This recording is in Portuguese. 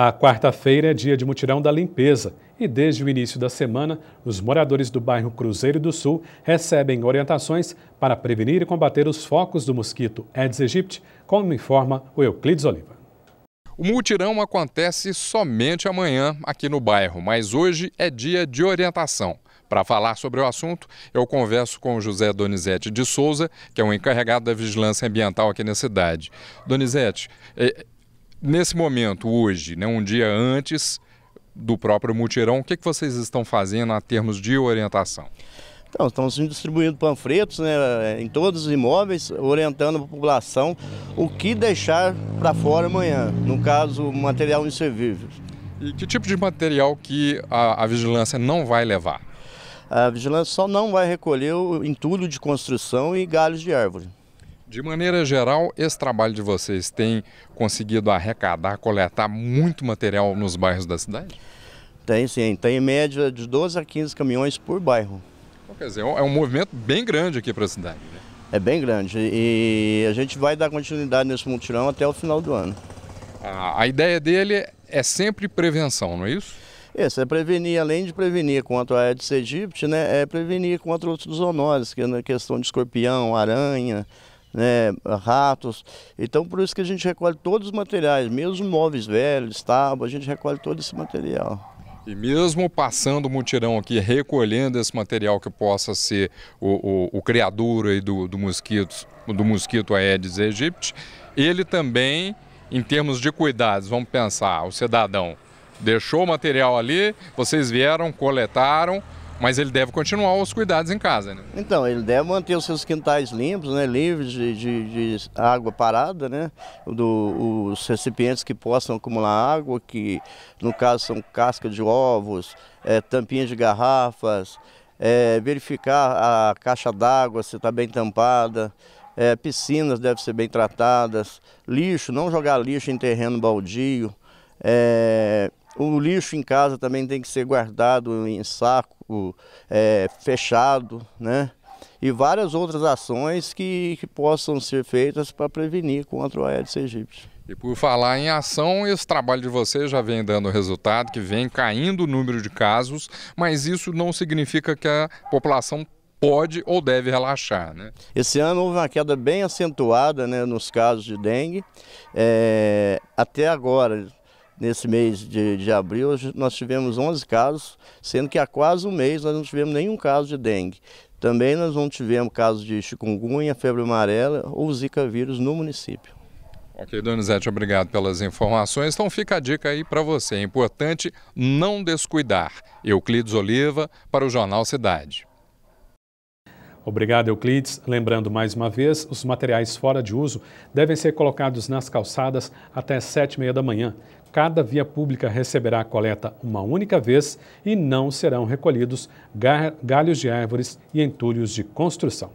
A quarta-feira é dia de mutirão da limpeza e, desde o início da semana, os moradores do bairro Cruzeiro do Sul recebem orientações para prevenir e combater os focos do mosquito Aedes aegypti, como informa o Euclides Oliva. O mutirão acontece somente amanhã aqui no bairro, mas hoje é dia de orientação. Para falar sobre o assunto, eu converso com José Donizete de Souza, que é o encarregado da vigilância ambiental aqui na cidade. Donizete, é, nesse momento, hoje, né, um dia antes do próprio mutirão, o que, que vocês estão fazendo a termos de orientação? Então, estamos distribuindo panfletos né, em todos os imóveis, orientando a população o que deixar para fora amanhã, no caso, material inservível. E que tipo de material que a, a vigilância não vai levar? A vigilância só não vai recolher o entulho de construção e galhos de árvore. De maneira geral, esse trabalho de vocês tem conseguido arrecadar, coletar muito material nos bairros da cidade? Tem sim, tem em média de 12 a 15 caminhões por bairro. quer dizer, é, é um movimento bem grande aqui para a cidade. Né? É bem grande e a gente vai dar continuidade nesse mutirão até o final do ano. A, a ideia dele é sempre prevenção, não é isso? Isso, é prevenir, além de prevenir contra a Aedes aegypti, né, é prevenir contra outros zoonoses, que é na questão de escorpião, aranha, né, ratos. Então por isso que a gente recolhe todos os materiais, mesmo móveis velhos, tábuas, a gente recolhe todo esse material. E mesmo passando o mutirão aqui, recolhendo esse material que possa ser o, o, o criador aí do, do, mosquito, do mosquito Aedes aegypti, ele também, em termos de cuidados, vamos pensar, o cidadão deixou o material ali, vocês vieram, coletaram, mas ele deve continuar os cuidados em casa, né? Então, ele deve manter os seus quintais limpos, né? Livres de, de, de água parada, né? Do, os recipientes que possam acumular água, que no caso são casca de ovos, é, tampinhas de garrafas, é, verificar a caixa d'água se está bem tampada, é, piscinas devem ser bem tratadas, lixo, não jogar lixo em terreno baldio. É, o lixo em casa também tem que ser guardado em saco é, fechado, né? E várias outras ações que, que possam ser feitas para prevenir contra o Aedes aegypti. E por falar em ação, esse trabalho de vocês já vem dando resultado, que vem caindo o número de casos, mas isso não significa que a população pode ou deve relaxar, né? Esse ano houve uma queda bem acentuada né, nos casos de dengue. É, até agora, nesse mês de, de abril, nós tivemos 11 casos, sendo que há quase um mês nós não tivemos nenhum caso de dengue. Também nós não tivemos casos de chikungunya, febre amarela ou zika vírus no município. Ok, Donizete, obrigado pelas informações. Então fica a dica aí para você. É importante não descuidar. Euclides Oliva para o Jornal Cidade. Obrigado, Euclides. Lembrando mais uma vez, os materiais fora de uso devem ser colocados nas calçadas até sete e meia da manhã. Cada via pública receberá a coleta uma única vez e não serão recolhidos galhos de árvores e entulhos de construção.